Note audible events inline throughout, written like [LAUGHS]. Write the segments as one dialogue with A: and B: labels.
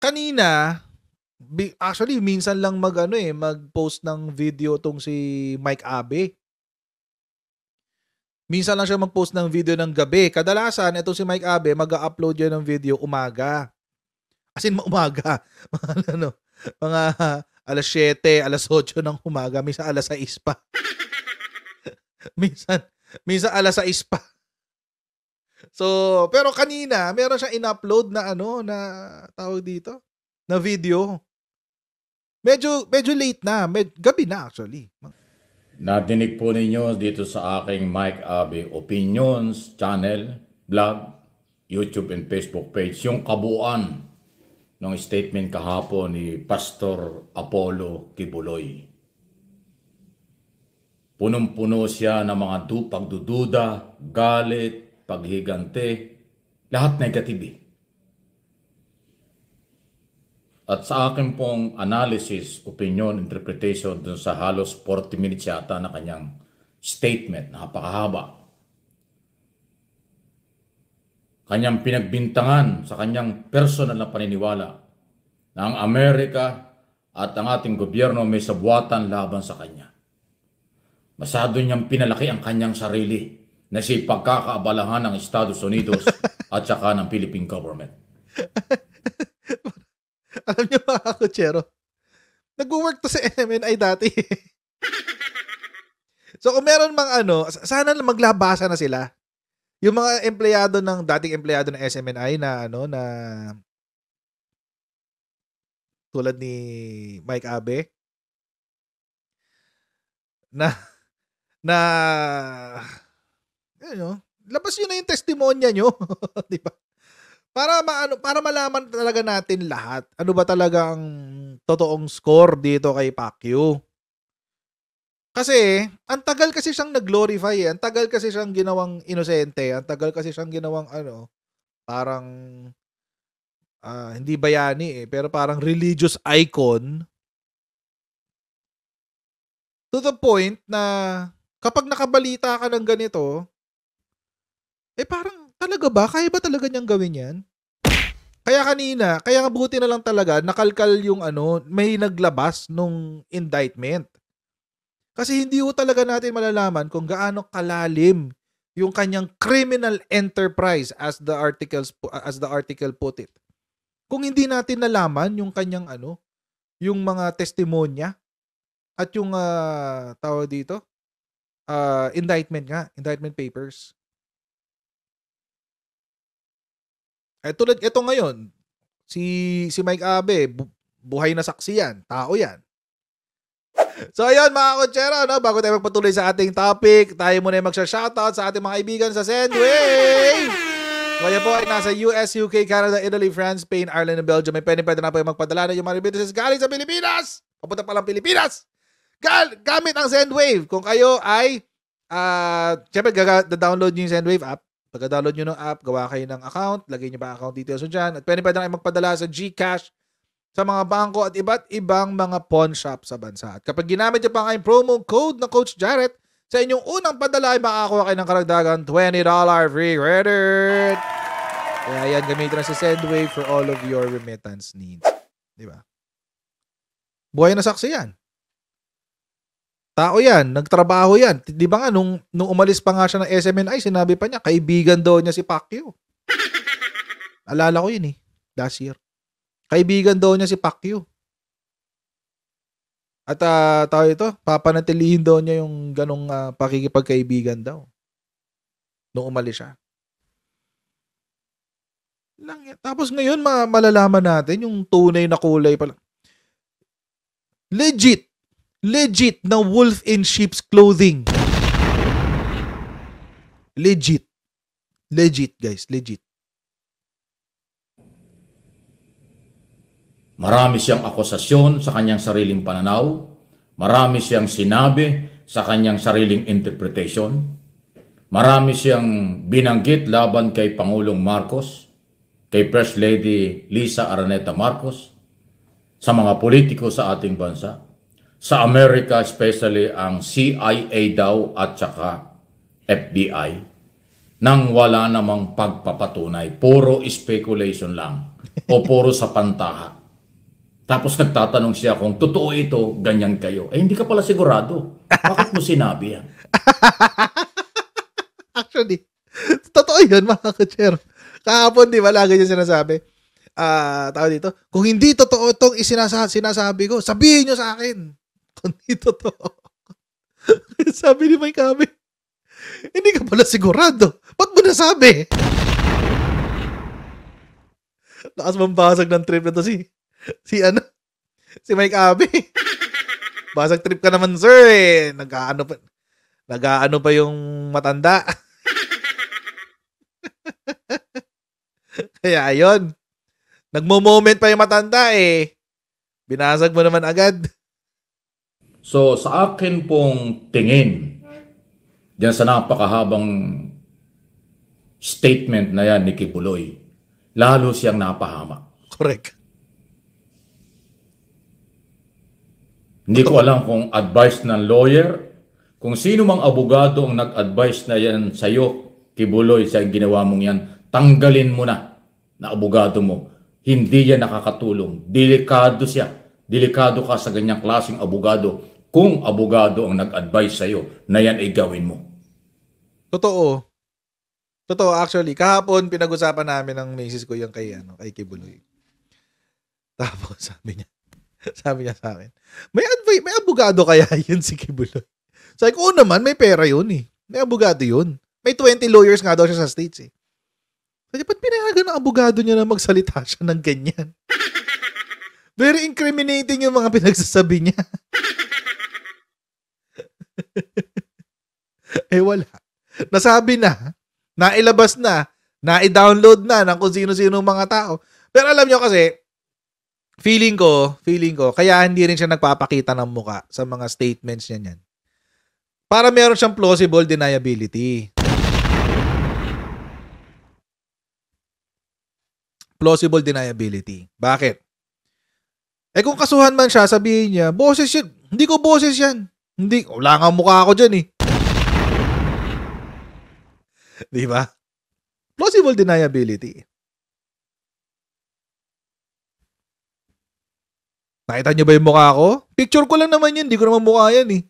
A: kanina, actually minsan lang magano eh, mag-post ng video tong si Mike Abe. Minsan lang siya mag-post ng video ng gabi. Kadalasan, itong si Mike Abe, mag-upload yan ng video umaga. As in, [LAUGHS] umaga. Mga, ano, mga alas 7, alas 8 ng umaga. Minsan alas 6 pa. [LAUGHS] minsan, minsan alas 6 pa. So, pero kanina, meron siyang in-upload na ano, na tawag dito, na video. Medyo, medyo late na. Med, gabi na actually.
B: Natinig po ninyo dito sa aking Mike Abe Opinions channel, vlog, YouTube and Facebook page yung kabuuan ng statement kahapon ni Pastor Apollo Kibuloy. Punong-puno siya ng mga pagdududa, galit, paghigante, lahat negative. Eh. At sa akin pong analysis, opinion, interpretation dun sa halos 40 minutes yata na kanyang statement, napakahaba. Kanyang pinagbintangan sa kanyang personal na paniniwala na ang Amerika at ang ating gobyerno may sabwatan laban sa kanya. Masado niyang pinalaki ang kanyang sarili na siya'y pagkakaabalahan ng Estados Unidos [LAUGHS] at saka ng Philippine government.
A: [LAUGHS] Alam niyo mga kutsero, nag-work to sa MNI dati. [LAUGHS] so kung meron mang ano, sana maglabasa na sila. Yung mga empleyado ng dating empleyado ng SMNI na ano na tulad ni Mike Abe na na you know, labas yun na yung testimonya nyo. [LAUGHS] di ba? Para maano para malaman talaga natin lahat. Ano ba talaga ang totoong score dito kay Pacquiao? Kasi, ang tagal kasi siyang nag-glorify eh. Ang tagal kasi siyang ginawang inosente. Ang tagal kasi siyang ginawang ano, parang uh, hindi bayani eh, pero parang religious icon. To the point na kapag nakabalita ka ng ganito, eh parang talaga ba? Kaya ba talaga niyang gawin yan? Kaya kanina, kaya nga buti na lang talaga, nakalkal yung ano, may naglabas nung indictment. Kasi hindi ko talaga natin malalaman kung gaano kalalim yung kanyang criminal enterprise as the articles as the article put it. Kung hindi natin nalaman yung kanyang ano, yung mga testimonya at yung uh, tawag dito, uh, indictment nga, indictment papers. Eh tulad ito ngayon, si si Mike Abe, bu- buhay na saksi yan, tao yan. So ayun mga kutsera, no? bago tayo magpatuloy sa ating topic, tayo muna yung magsha-shoutout sa ating mga ibigan sa Sendway! Kaya po ay nasa US, UK, Canada, Italy, France, Spain, Ireland, and Belgium. May pwede pwede na po yung magpadala na yung mga remittances galing sa Pilipinas! Papunta palang Pilipinas! Gal- gamit ang Sendwave! Kung kayo ay, uh, syempre, gaga- download nyo yung Sendwave app. Pagka-download nyo ng app, gawa kayo ng account, lagay nyo ba account details nyo dyan. At pwede pa na kayo magpadala sa GCash sa mga bangko at iba't ibang mga pawn shop sa bansa. At kapag ginamit nyo pa ang promo code na Coach Jarrett, sa inyong unang padala ay makakakuha kayo ng karagdagan $20 free credit. Kaya yan, gamitin na si Sendwave for all of your remittance needs. Di ba? Buhay na saksi yan. Tao yan, nagtrabaho yan. Di ba nga, nung, nung umalis pa nga siya ng SMNI, sinabi pa niya, kaibigan daw niya si Pacquiao. Alala ko yun eh, last year. Kaibigan daw niya si Pacquiao. At uh, ah, tao ito, papanatilihin daw niya yung ganong uh, pakikipagkaibigan daw. Nung umalis siya. Lang Tapos ngayon, ma- malalaman natin yung tunay na kulay pala. Legit Legit na wolf in sheep's clothing. Legit. Legit, guys. Legit.
B: Marami siyang akusasyon sa kanyang sariling pananaw. Marami siyang sinabi sa kanyang sariling interpretation. Marami siyang binanggit laban kay Pangulong Marcos, kay First Lady Lisa Araneta Marcos, sa mga politiko sa ating bansa sa Amerika especially ang CIA daw at saka FBI nang wala namang pagpapatunay. Puro speculation lang o puro sa pantaha. Tapos nagtatanong siya kung totoo ito, ganyan kayo. Eh hindi ka pala sigurado. Bakit mo sinabi yan? [LAUGHS]
A: Actually, totoo yun mga ka Kahapon di ba lagi niya sinasabi? Ah, uh, tao dito, kung hindi totoo itong isinasa- sinasabi ko, sabihin nyo sa akin kundi to. [LAUGHS] sabi ni Mike Kami, hindi ka pala sigurado. Ba't mo nasabi? Lakas mambasag ng trip na to si, si ano, si Mike Abe. [LAUGHS] Basag trip ka naman, sir, eh. Nag-ano pa, nag-ano pa yung matanda. [LAUGHS] Kaya ayun. Nagmo-moment pa yung matanda eh. Binasag mo naman agad. So sa
B: akin pong tingin, diyan sa napakahabang statement na yan ni Kibuloy, lalo siyang napahamak. Correct. Hindi ko alam kung advice ng lawyer, kung sino mang abogado ang nag-advise na yan sa iyo, Kibuloy, sa ginawa mong yan, tanggalin mo na na abogado mo. Hindi yan nakakatulong. Delikado siya. Delikado ka sa ganyang klaseng abogado kung abogado ang nag-advise sa'yo na yan ay gawin mo.
A: Totoo. Totoo actually. Kahapon pinag-usapan namin ng misis ko yung kay, ano, kay Kibuloy. [LAUGHS] Tapos sabi niya, [LAUGHS] sabi niya sa akin, may advice, may abogado kaya [LAUGHS] yun si Kibuloy? Sabi ko, oh naman, may pera yun eh. May abogado yun. May 20 lawyers nga daw siya sa States eh. Sabi, ba't pinayagan ng abogado niya na magsalita siya ng ganyan? Very incriminating yung mga pinagsasabi niya. [LAUGHS] eh wala. Nasabi na, nailabas na, na-download na ng kung sino-sino mga tao. Pero alam nyo kasi, feeling ko, feeling ko, kaya hindi rin siya nagpapakita ng muka sa mga statements niya niyan. Para meron siyang plausible deniability. Plausible deniability. Bakit? Eh kung kasuhan man siya, sabihin niya, boses yun. Hindi ko boses yan. Hindi, wala nga mukha ako dyan eh. Di ba? Plausible deniability. Nakita niyo ba yung mukha ko? Picture ko lang naman yun. Hindi ko naman mukha yan eh.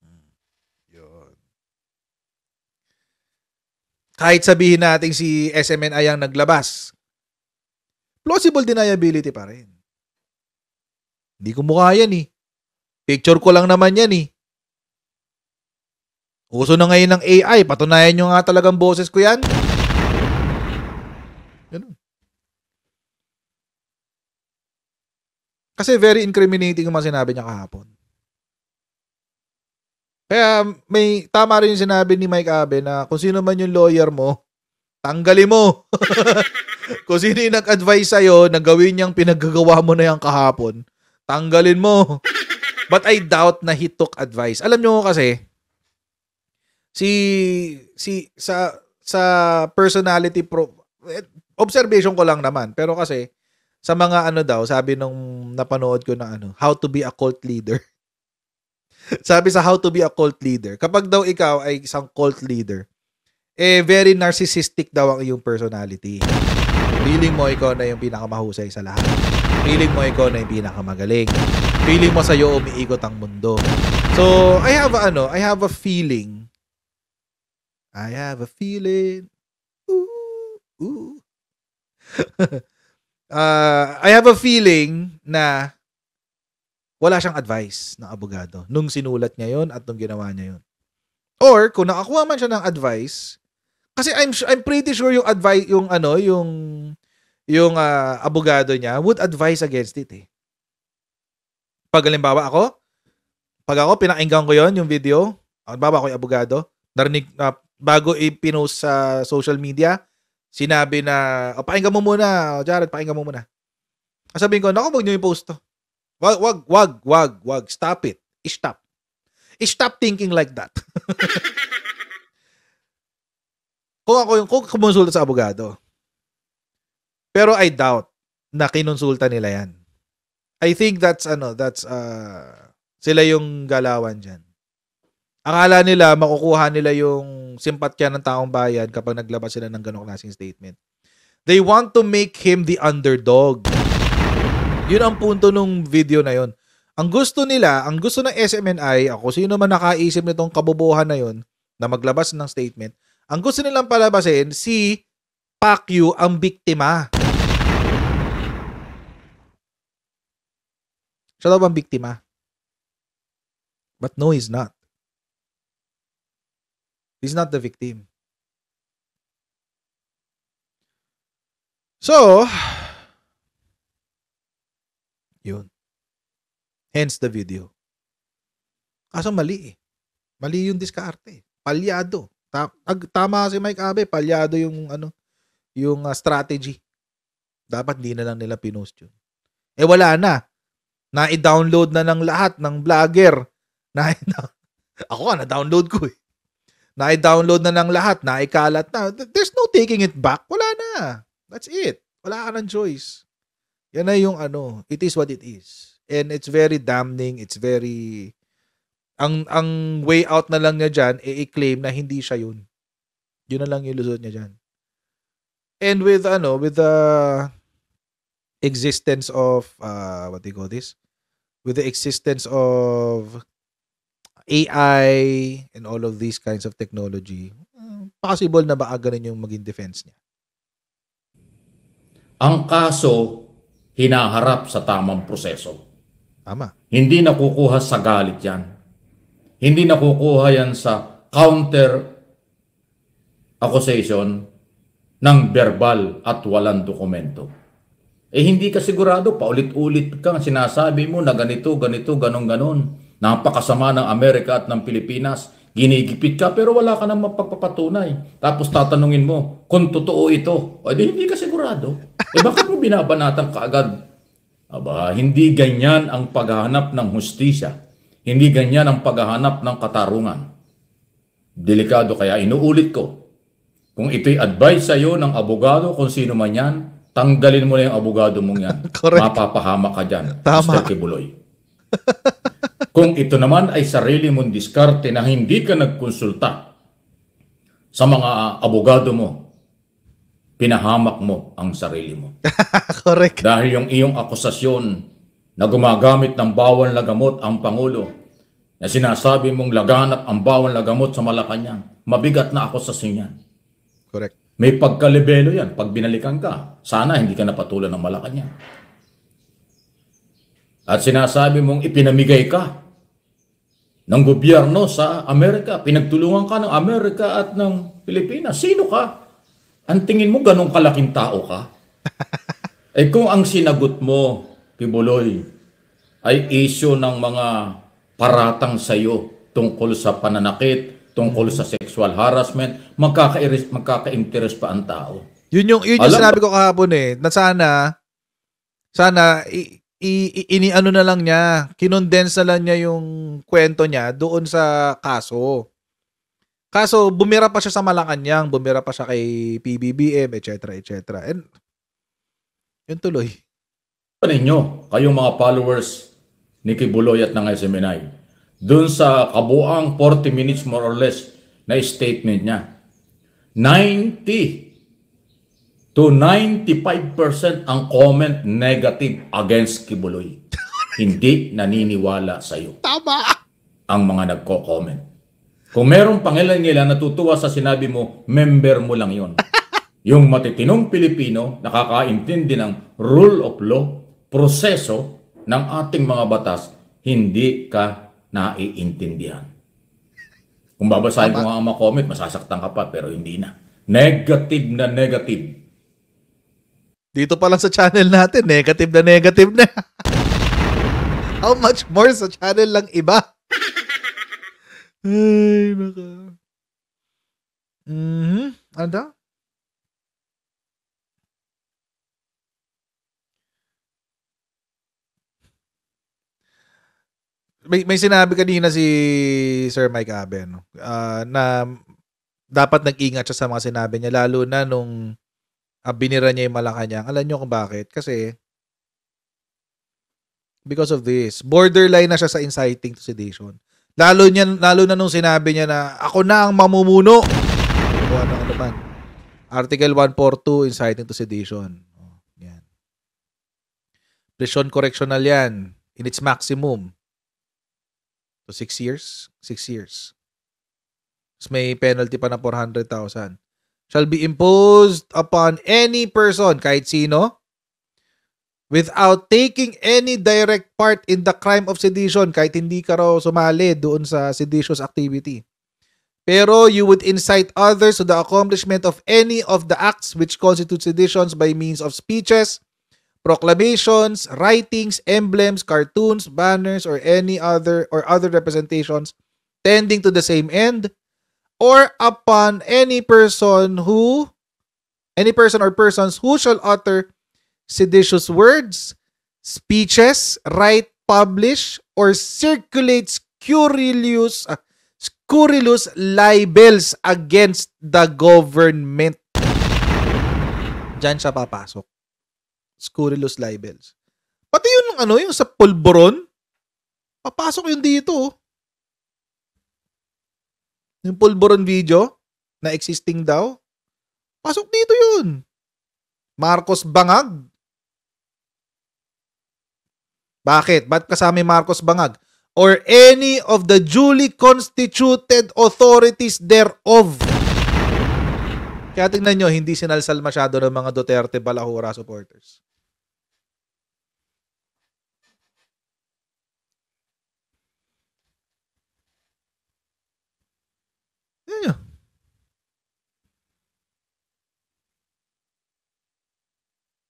A: Hmm, kahit sabihin natin si SMN ay ang naglabas, plausible deniability pa rin. Hindi ko mukha yan eh. Picture ko lang naman yan eh. Uso na ngayon ng AI. Patunayan nyo nga talagang boses ko yan. Ganun. Kasi very incriminating yung mga sinabi niya kahapon. Kaya may tama rin yung sinabi ni Mike Abe na kung sino man yung lawyer mo, tanggalin mo. [LAUGHS] kung sino yung nag-advise sa'yo na gawin niyang pinaggagawa mo na yan kahapon, tanggalin mo. But I doubt na he took advice. Alam nyo kasi, si, si, sa, sa personality pro, eh, observation ko lang naman. Pero kasi, sa mga ano daw, sabi nung napanood ko na ano, how to be a cult leader. [LAUGHS] sabi sa how to be a cult leader, kapag daw ikaw ay isang cult leader, eh very narcissistic daw ang iyong personality. Feeling mo ikaw na yung pinakamahusay sa lahat. Feeling mo ikaw na yung pinakamagaling. Feeling mo sa iyo umiikot ang mundo. So, I have ano, I have a feeling. I have a feeling. Ooh, ooh. [LAUGHS] uh, I have a feeling na wala siyang advice ng abogado nung sinulat niya yon at nung ginawa niya yon. Or kung nakakuha man siya ng advice, kasi I'm I'm pretty sure yung advice yung ano yung yung uh, abogado niya would advise against it eh. Pag halimbawa ako, pag ako pinakinggan ko yon yung video, halimbawa ako yung abogado, narinig, uh, bago ipinost sa social media, sinabi na, oh, pakinggan mo muna, oh, Jared, pakinggan mo muna. Sabihin ko, naku, wag niyo i-post to. Wag, wag, wag, wag, wag. Stop it. Stop. Stop thinking like that. [LAUGHS] kung ako yung, kung kumonsulta sa abogado. Pero I doubt na kinonsulta nila yan. I think that's ano, that's uh, sila yung galawan diyan. Akala nila makukuha nila yung simpatya ng taong bayan kapag naglabas sila ng ganong klaseng statement. They want to make him the underdog. Yun ang punto nung video na yun. Ang gusto nila, ang gusto ng SMNI, ako sino man nakaisip nitong kabobohan na yun na maglabas ng statement, ang gusto nilang palabasin si Pacquiao ang biktima. Siya daw bang biktima? But no, he's not. He's not the victim. So, yun. Hence the video. Kaso mali eh. Mali yung diskarte. Eh. Palyado. Ta- tama si Mike Abe, palyado yung ano, yung uh, strategy. Dapat di na lang nila pinost yun. Eh wala na. Na-download i na ng lahat ng vlogger. [LAUGHS] Na ako na-download ko eh. Na-download na ng lahat, na naikalat na. There's no taking it back. Wala na. That's it. Wala ka ng choice. Yan na yung ano, it is what it is. And it's very damning, it's very ang ang way out na lang niya diyan i-claim na hindi siya yun. Yun na lang yung niya diyan. And with ano, with the existence of uh what do you call this? with the existence of AI and all of these kinds of technology, mm, possible na ba ganun yung maging defense niya?
B: Ang kaso, hinaharap sa tamang proseso. Tama. Hindi nakukuha sa galit yan. Hindi nakukuha yan sa counter accusation ng verbal at walang dokumento. Eh hindi ka sigurado, paulit-ulit kang sinasabi mo na ganito, ganito, ganong ganon. Napakasama ng Amerika at ng Pilipinas. Ginigipit ka pero wala ka nang mapagpapatunay. Tapos tatanungin mo kung totoo ito. O di, hindi ka sigurado. Eh bakit mo binabanatan kaagad? Aba, hindi ganyan ang paghahanap ng hustisya. Hindi ganyan ang paghahanap ng katarungan. Delikado kaya inuulit ko. Kung ito'y advice sa iyo ng abogado kung sino man yan, tanggalin mo na yung abogado mong yan. [LAUGHS] Correct. Mapapahama ka dyan, Tama. Mr. Kibuloy. Kung ito naman ay sarili mong diskarte na hindi ka nagkonsulta sa mga abogado mo, pinahamak mo ang sarili mo. [LAUGHS] Correct. Dahil yung iyong akusasyon na gumagamit ng bawal na gamot ang Pangulo, na sinasabi mong laganap ang bawal na gamot sa Malacanang, mabigat na ako sa yan. May pagkalibelo yan pag binalikan ka. Sana hindi ka napatulan ng Malacanang. At sinasabi mong ipinamigay ka ng gobyerno sa Amerika. Pinagtulungan ka ng Amerika at ng Pilipinas. Sino ka? Ang tingin mo ganong kalaking tao ka? [LAUGHS] eh kung ang sinagot mo, Tibuloy, ay isyo ng mga paratang sa iyo tungkol sa pananakit, tungkol sa sexual harassment, magkaka-interest magkaka, magkaka pa ang tao.
A: Yun yung, yun yung sinabi ko kahapon eh, na sana, sana, i, i, iniano na lang niya, kinondense na lang niya yung kwento niya doon sa kaso. Kaso, bumira pa siya sa Malacanang, bumira pa siya kay PBBM, etc. etc. And, yun
B: tuloy. Ano ninyo, kayong mga followers ni Kibuloy at ng SMNI, dun sa kabuang 40 minutes more or less na statement niya. 90 to 95% ang comment negative against Kibuloy. [LAUGHS] Hindi naniniwala sa iyo. Tama! Ang mga nagko-comment. Kung merong pangilan nila natutuwa sa sinabi mo, member mo lang yon. [LAUGHS] Yung matitinong Pilipino, nakakaintindi ng rule of law, proseso ng ating mga batas, hindi ka naiintindihan. Kung babasahin ko nga ang mga comment, masasaktan ka pa pero hindi na. Negative na negative. Dito pa lang sa
A: channel natin, negative na negative na. [LAUGHS] How much more sa channel lang iba? [LAUGHS] Ay, naka. Mm-hmm. Ano may, may sinabi kanina si Sir Mike Aben uh, na dapat nag-ingat siya sa mga sinabi niya lalo na nung uh, binira niya yung Malacanang. Alam niyo kung bakit? Kasi because of this, borderline na siya sa inciting to sedition. Lalo, niya, lalo na nung sinabi niya na ako na ang mamumuno. O ano, ano Article 142, inciting to sedition. Oh, yan. Prison correctional yan in its maximum. So, six years? Six years. Tapos may penalty pa na 400,000. Shall be imposed upon any person, kahit sino, without taking any direct part in the crime of sedition, kahit hindi ka raw sumali doon sa seditious activity. Pero you would incite others to the accomplishment of any of the acts which constitute seditions by means of speeches, proclamations, writings, emblems, cartoons, banners, or any other or other representations tending to the same end, or upon any person who any person or persons who shall utter seditious words, speeches, write, publish, or circulate scurrilous, uh, scurrilous libels against the government. Diyan siya papasok scurrilous libels. Pati yun yung ano, yung sa pulboron, papasok yun dito. Oh. Yung pulboron video na existing daw, pasok dito yun. Marcos Bangag. Bakit? Ba't kasama Marcos Bangag? or any of the duly constituted authorities thereof. Kaya tingnan nyo, hindi sinalsal masyado ng mga Duterte Balahura supporters.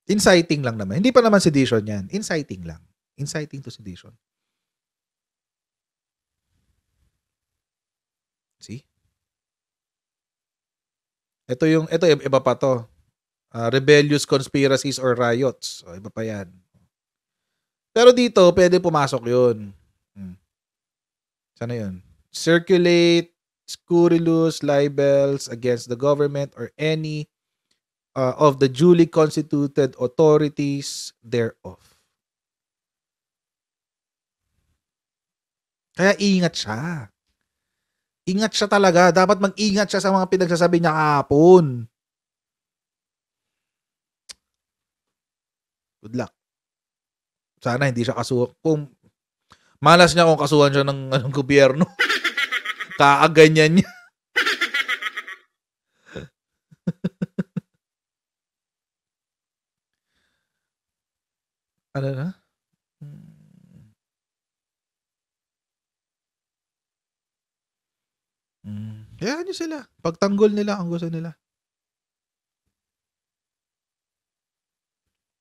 A: Inciting lang naman. Hindi pa naman sedition yan. Inciting lang. Inciting to sedition. See? Ito yung, ito iba pa to. Uh, rebellious conspiracies or riots. So, iba pa yan. Pero dito, pwede pumasok yun. Hmm. Sana yun. Circulate, scurrilous libels against the government or any uh, of the duly constituted authorities thereof. Kaya ingat siya. Ingat siya talaga. Dapat mag-ingat siya sa mga pinagsasabi niya kahapon. Good luck. Sana hindi siya kasuhan. Kung malas niya kung kasuhan siya ng, [LAUGHS] ng gobyerno. [LAUGHS] Kaaganyan niya. I don't Mm. Kaya nyo sila. Pagtanggol nila ang gusto nila.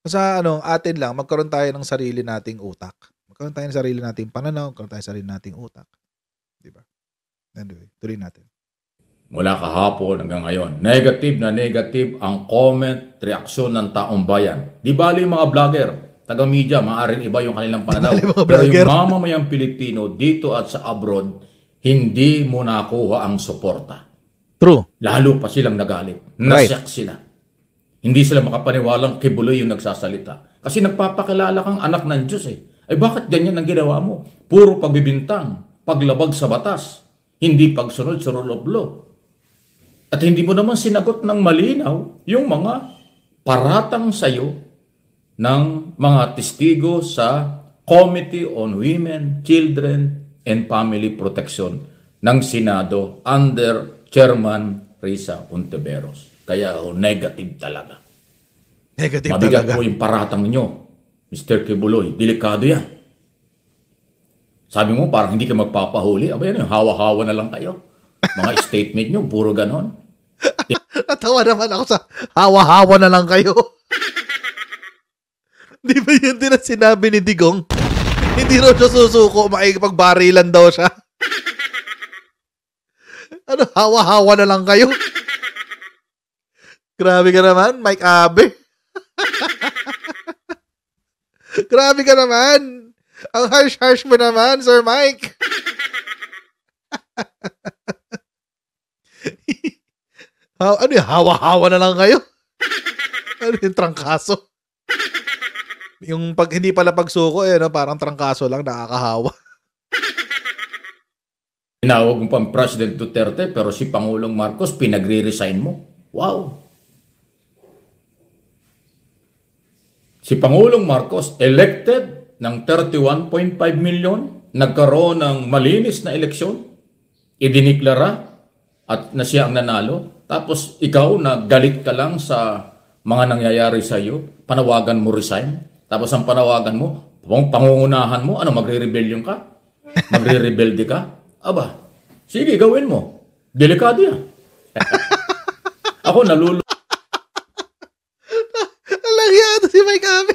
A: Sa ano, atin lang, magkaroon tayo ng sarili nating utak. Magkaroon tayo ng sarili nating pananaw, magkaroon tayo ng sarili nating utak. Di
B: ba? Anyway, tuloy natin. Mula kahapon hanggang ngayon, negative na negative ang comment, reaksyon ng taong bayan. Di bali mga vlogger, taga-media, maaaring iba yung kanilang pananaw. Pero yung mamamayang Pilipino dito at sa abroad, hindi mo nakuha ang suporta. True. Lalo pa silang nagalit. Nasyak right. sila. Hindi sila makapaniwalang kibuloy yung nagsasalita. Kasi nagpapakilala kang anak ng Diyos eh. Ay bakit ganyan ang ginawa mo? Puro pagbibintang, paglabag sa batas, hindi pagsunod sa rule of law. At hindi mo naman sinagot ng malinaw yung mga paratang sa'yo ng mga testigo sa Committee on Women, Children, and Family Protection ng Senado under Chairman Risa Ontiveros. Kaya oh, negative talaga. Negative Mabigat talaga. po yung paratang nyo, Mr. Kibuloy. Delikado yan. Sabi mo, parang hindi ka magpapahuli. Aba yan, hawa-hawa na lang kayo. Mga [LAUGHS] statement nyo, puro ganon.
A: Natawa naman ako sa hawa-hawa na lang kayo. [LAUGHS] [LAUGHS] Di ba yun din ang sinabi ni Digong? Hindi raw siya susuko, makikipagbarilan daw siya. [LAUGHS] ano, hawa-hawa na lang kayo. [LAUGHS] Grabe ka naman, Mike Abe. Grabe ka naman. Ang harsh-harsh mo naman, Sir Mike. ano yung hawa-hawa na lang kayo? Ano yung trangkaso? Yung pag hindi pala pagsuko eh, no? parang trangkaso lang nakakahawa.
B: Tinawag mo pang President Duterte pero si Pangulong Marcos pinagre-resign mo. Wow! Si Pangulong Marcos elected ng 31.5 million, nagkaroon ng malinis na eleksyon, idiniklara at na siya ang nanalo. Tapos ikaw na galit ka lang sa mga nangyayari sa iyo, panawagan mo resign. Tapos ang panawagan mo, pang pangungunahan mo, ano, magre-rebellion ka? Magre-rebelde ka? Aba, sige, gawin mo. Delikado yan. [LAUGHS] Ako nalulo.
A: Alangyado si Mike Ave.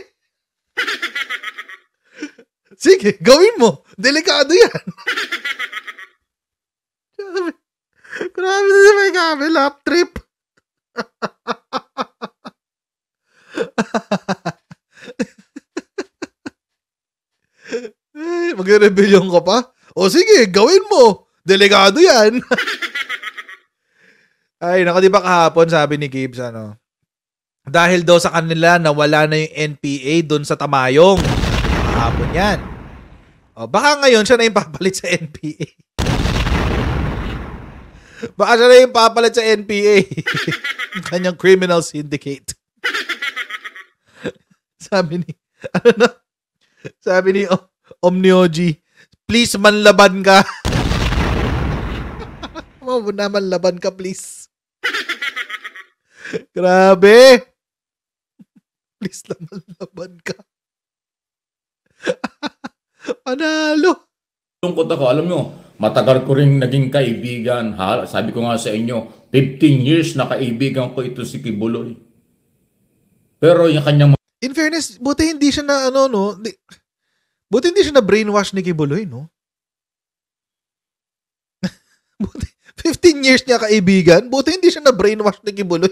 A: sige, gawin mo. Delikado yan. [LAUGHS] Grabe si Mike Ave. Lap trip. [LAUGHS] Magre-rebellion ka pa? O sige, gawin mo. Delegado yan. [LAUGHS] Ay, nako, di ba kahapon sabi ni Gibbs, ano? Dahil daw sa kanila nawala na yung NPA doon sa Tamayong. Kahapon yan. O, baka ngayon siya na yung papalit sa NPA. [LAUGHS] baka siya na yung papalit sa NPA. [LAUGHS] Kanyang criminal syndicate. sabi ni, ano na? Sabi ni, oh, Omnioji, please manlaban ka. [LAUGHS] Wow, oh, naman laban ka, please. [LAUGHS] Grabe! [LAUGHS] Please naman laban ka. Panalo!
B: Tungkot ako, alam nyo, matagal ko rin naging kaibigan. Ha? Sabi ko nga sa inyo, 15 years na kaibigan ko ito si Kibuloy. Pero yung kanyang...
A: In fairness, buti hindi siya na ano, no? Di- Buti hindi siya na-brainwash ni Kibuloy, no? [LAUGHS] Buti, 15 years niya kaibigan, buti hindi siya na-brainwash ni Kibuloy.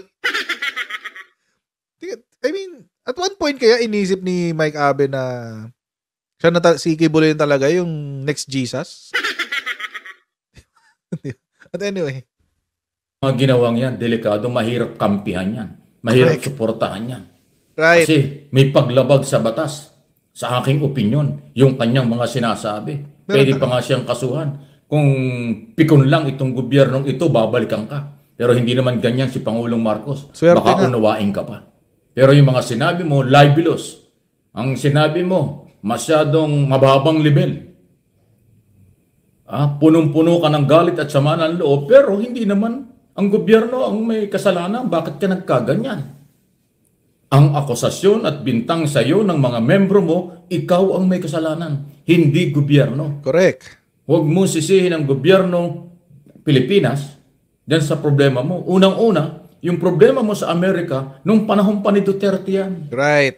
A: I mean, at one point kaya inisip ni Mike Abe na siya na si Kibuloy talaga yung next Jesus. [LAUGHS] at anyway.
B: Mga ginawang yan, delikado, mahirap kampihan yan. Mahirap Correct. suportahan yan. Right. Kasi may paglabag sa batas sa aking opinion, yung kanyang mga sinasabi. Pwede pa nga siyang kasuhan. Kung pikon lang itong gobyernong ito, babalikan ka. Pero hindi naman ganyan si Pangulong Marcos. Swerte Baka na. unawain ka pa. Pero yung mga sinabi mo, libelous. Ang sinabi mo, masyadong mababang level. Ah, punong-puno ka ng galit at sama ng loob, pero hindi naman ang gobyerno ang may kasalanan. Bakit ka nagkaganyan? Ang akusasyon at bintang sa iyo ng mga membro mo, ikaw ang may kasalanan, hindi gobyerno. Correct. Huwag mo sisihin ang gobyerno Pilipinas dyan sa problema mo. Unang-una, yung problema mo sa Amerika, nung panahon pa ni Duterte yan. Right.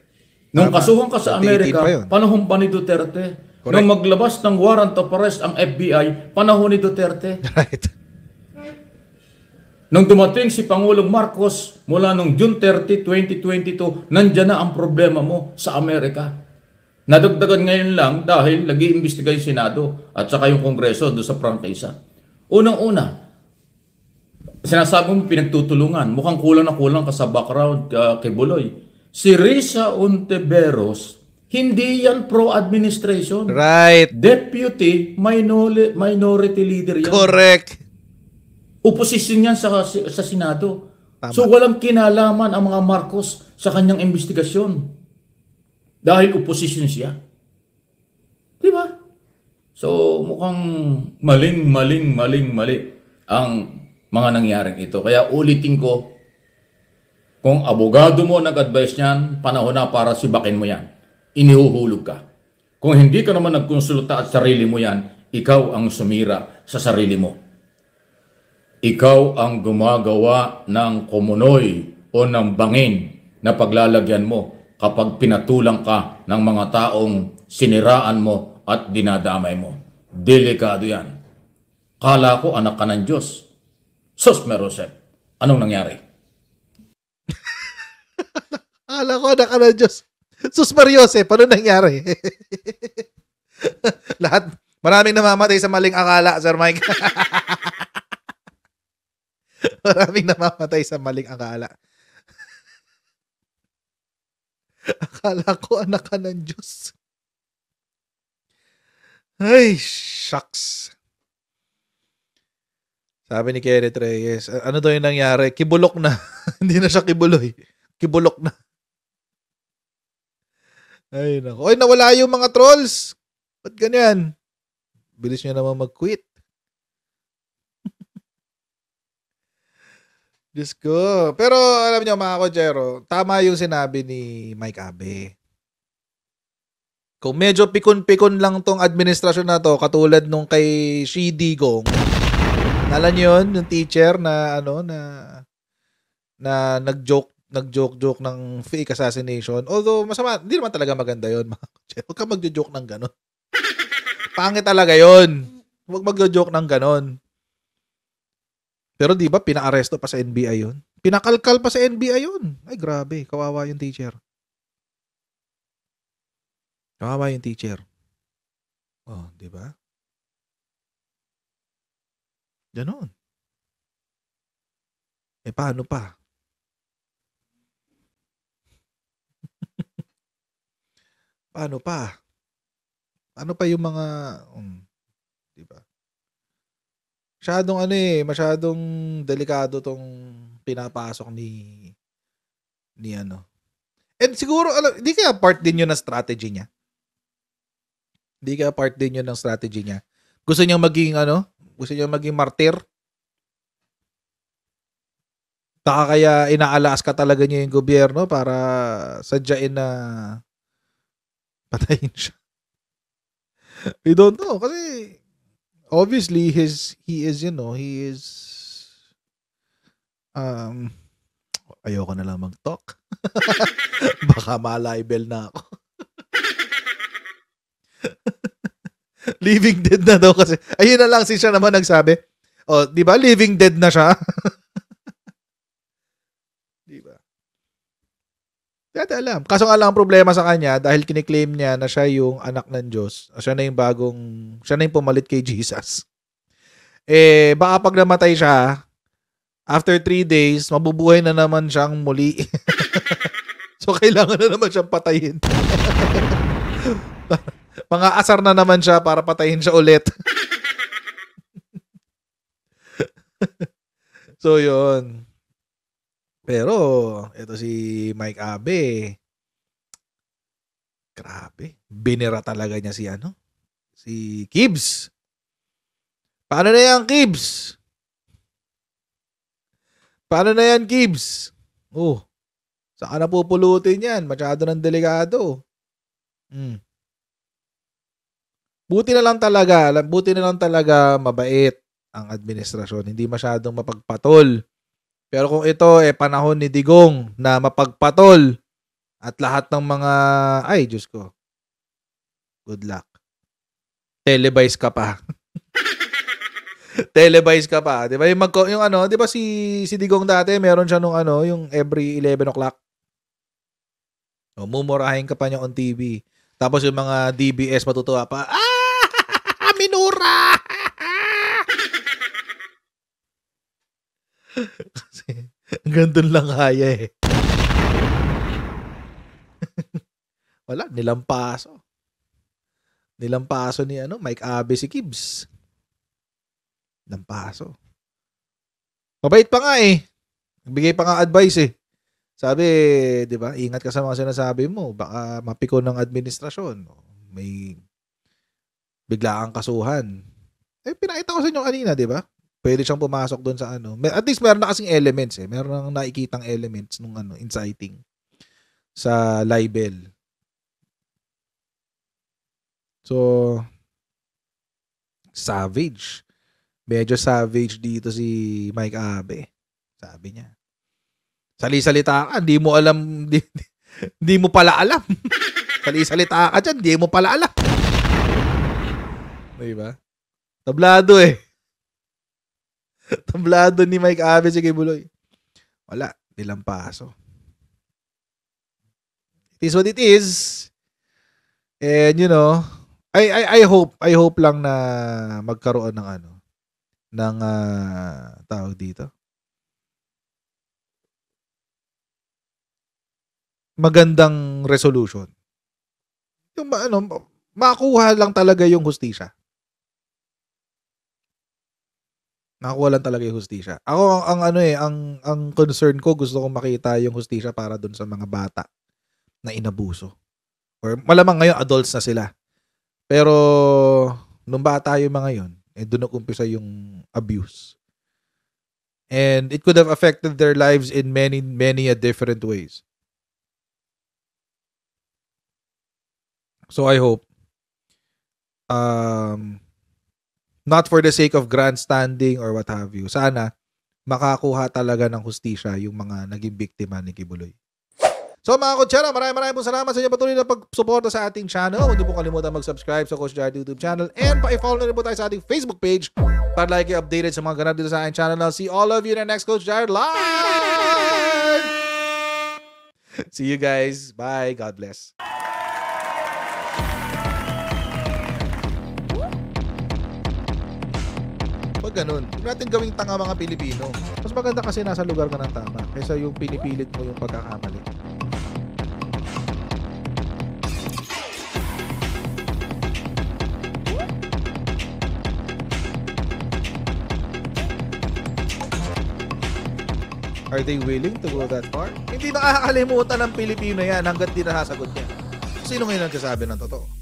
B: Nung kasuhan ka sa Amerika, panahon pa ni Duterte. Correct. Nung maglabas ng warrant of arrest ang FBI, panahon ni Duterte. [LAUGHS] Right. Nung dumating si Pangulong Marcos mula nung June 30, 2022, nandiyan na ang problema mo sa Amerika. Nadagdagan ngayon lang dahil lagi imbestiga yung Senado at saka yung Kongreso doon sa prangkisa. Unang-una, sinasabi mo pinagtutulungan. Mukhang kulang na kulang ka sa background uh, kay Buloy. Si Risa Unteberos, hindi yan pro-administration. Right. Deputy minority leader yan. Correct. Oposisyon yan sa, sa Senado. Tama. So walang kinalaman ang mga Marcos sa kanyang investigasyon. Dahil oposisyon siya. Di ba? So mukhang maling, maling, maling, mali ang mga nangyaring ito. Kaya ulitin ko, kung abogado mo nag-advise niyan, panahon na para sibakin mo yan. Inihuhulog ka. Kung hindi ka naman nagkonsulta at sarili mo yan, ikaw ang sumira sa sarili mo ikaw ang gumagawa ng kumunoy o ng bangin na paglalagyan mo kapag pinatulang ka ng mga taong siniraan mo at dinadamay mo. Delikado yan. Kala ko anak ka ng Diyos. Sos Merosep, anong nangyari?
A: [LAUGHS] Kala ko anak ka ng Diyos. Sus Mariosep, ano nangyari? [LAUGHS] Lahat, maraming namamatay sa maling akala, Sir Mike. [LAUGHS] [LAUGHS] Maraming namamatay sa maling akala. [LAUGHS] akala ko anak ka ng Diyos. Ay, shucks. Sabi ni Kenneth Reyes, ano daw yung nangyari? Kibulok na. [LAUGHS] Hindi na siya kibuloy. Kibulok na. Ay, nako. Oy, nawala yung mga trolls. Ba't ganyan? Bilis nyo naman mag-quit. Diyos ko. Pero alam nyo mga kodyero, tama yung sinabi ni Mike Abe. Kung medyo pikon-pikon lang tong administrasyon na to, katulad nung kay Shi Digong, alam nyo yun, yung teacher na ano, na na nag-joke nag-joke-joke ng fake assassination. Although, masama, hindi naman talaga maganda yon mga kutsero. Huwag ka magjo-joke ng ganun. Pangit talaga yon Huwag magjo-joke ng ganun. Pero di ba pinaaresto pa sa NBI yun? Pinakalkal pa sa NBI yun. Ay grabe, kawawa yung teacher. Kawawa yung teacher. Oh, di ba? Ganon. Eh paano pa? [LAUGHS] paano pa? Ano pa yung mga um, Masyadong ano eh, masyadong delikado tong pinapasok ni ni ano. And siguro, alam, di kaya part din yun ng strategy niya. Di kaya part din yun ng strategy niya. Gusto niya maging ano, gusto niya maging martir. Taka kaya inaalaas ka talaga niya yung gobyerno para sadyain na patayin siya. [LAUGHS] We don't know. Kasi obviously his he is you know he is um ayoko na lang mag-talk [LAUGHS] baka malibel na ako [LAUGHS] living dead na daw kasi ayun na lang si siya naman nagsabi oh di ba living dead na siya [LAUGHS] Dati alam. Kaso nga lang problema sa kanya dahil kiniklaim niya na siya yung anak ng Diyos. Siya na yung bagong, siya na yung pumalit kay Jesus. Eh, baka pag namatay siya, after three days, mabubuhay na naman siyang muli. [LAUGHS] so, kailangan na naman siyang patayin. [LAUGHS] Mga asar na naman siya para patayin siya ulit. [LAUGHS] so, yun. Pero, ito si Mike Abe, grabe, binira talaga niya si ano, si Gibbs. Paano na yan, Gibbs? Paano na yan, Gibbs? Oh, saan na pupulutin yan? Masyado ng delikado. Hmm. Buti na lang talaga, buti na lang talaga mabait ang administrasyon. Hindi masyadong mapagpatol pero kung ito eh panahon ni Digong na mapagpatol at lahat ng mga ay Diyos ko. Good luck. Televise ka pa. [LAUGHS] Televise ka pa, 'di ba? Yung, magko, yung ano, 'di ba si si Digong dati, meron siya nung ano, yung every 11 o'clock. O, oh, mumurahin ka pa niya on TV. Tapos yung mga DBS matutuwa pa. Ah! [LAUGHS] Minura! [LAUGHS] [LAUGHS] Hanggang lang kaya eh. [LAUGHS] Wala, nilampaso. Nilampaso ni ano, Mike Abe si Gibbs. Nilampaso. Mabait pa nga eh. Nagbigay pa nga advice eh. Sabi, di ba, ingat ka sa mga sinasabi mo. Baka mapiko ng administrasyon. May biglaang kasuhan. Eh, pinakita ko sa inyo kanina, di ba? pwede siyang pumasok doon sa ano. At least meron na kasing elements eh. Meron nang nakikitang elements nung ano, inciting sa libel. So, savage. Medyo savage dito si Mike Abe. Sabi niya. Sali-salita ka, hindi mo alam, hindi mo pala alam. [LAUGHS] Sali-salita ka dyan, hindi mo pala alam. Diba? Tablado eh. [LAUGHS] Tablado ni Mike Abe si Buloy. Wala, nilang paso. It is what it is. And you know, I I I hope I hope lang na magkaroon ng ano ng uh, tawag dito. Magandang resolution. Yung ano, makuha lang talaga yung hustisya. Nakakuha lang talaga yung hustisya. Ako ang, ang ano eh, ang ang concern ko gusto kong makita yung hustisya para doon sa mga bata na inabuso. Or malamang ngayon adults na sila. Pero nung bata yung mga yon, eh doon nag-umpisa yung abuse. And it could have affected their lives in many many a different ways. So I hope um not for the sake of grandstanding or what have you. Sana makakuha talaga ng hustisya yung mga naging biktima ni Kibuloy. So mga kutsara, maraming maraming po salamat sa inyo patuloy na pagsuporta sa ating channel. Huwag niyo po kalimutan mag-subscribe sa Coach Jared YouTube channel and pa-follow na rin po tayo sa ating Facebook page para like updated sa mga ganap dito sa ating channel. I'll see all of you in the next Coach Jared Live! see you guys. Bye. God bless. Huwag ganun. Huwag natin gawing tanga mga Pilipino. Mas maganda kasi nasa lugar ka ng tama kaysa yung pinipilit mo yung pagkakamali. Are they willing to go that far? Hindi nakakalimutan ng Pilipino yan hanggat di nasasagot niya. Sino ngayon ang nagsasabi ng totoo?